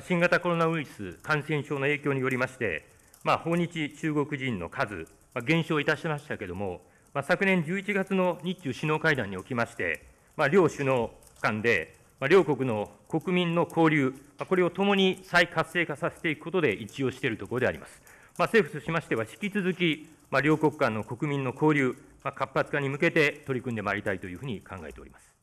新型コロナウイルス感染症の影響によりまして、まあ、訪日中国人の数、まあ、減少いたしましたけれども、まあ、昨年11月の日中首脳会談におきまして、まあ、両首脳間で、まあ、両国の国民の交流、まあ、これを共に再活性化させていくことで一致をしているところであります。まあ、政府としましては、引き続き、まあ、両国間の国民の交流、まあ、活発化に向けて取り組んでまいりたいというふうに考えております。